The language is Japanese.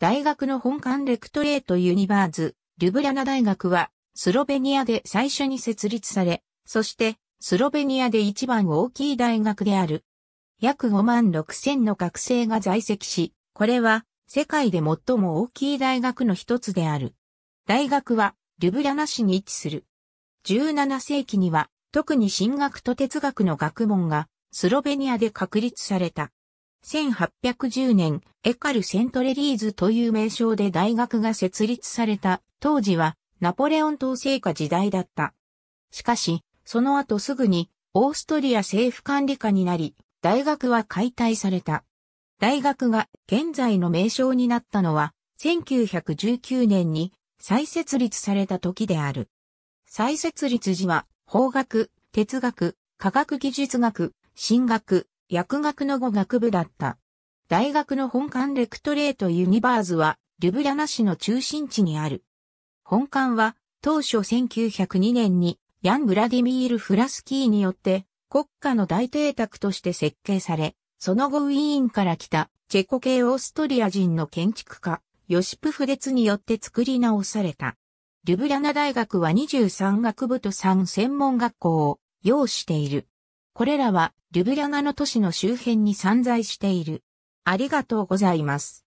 大学の本館レクトレートユニバーズ、リュブリャナ大学は、スロベニアで最初に設立され、そして、スロベニアで一番大きい大学である。約5万6千の学生が在籍し、これは、世界で最も大きい大学の一つである。大学は、リュブリャナ市に位置する。17世紀には、特に神学と哲学の学問が、スロベニアで確立された。1810年、エカル・セントレリーズという名称で大学が設立された、当時はナポレオン統制下時代だった。しかし、その後すぐに、オーストリア政府管理下になり、大学は解体された。大学が現在の名称になったのは、1919年に再設立された時である。再設立時は、法学、哲学、科学技術学、進学、薬学の語学部だった。大学の本館レクトレートユニバーズは、リュブリャナ市の中心地にある。本館は、当初1902年に、ヤン・ブラディミール・フラスキーによって、国家の大邸宅として設計され、その後ウィーンから来た、チェコ系オーストリア人の建築家、ヨシプ・フレツによって作り直された。リュブリャナ大学は23学部と3専門学校を要している。これらは、リュブリャガの都市の周辺に散在している。ありがとうございます。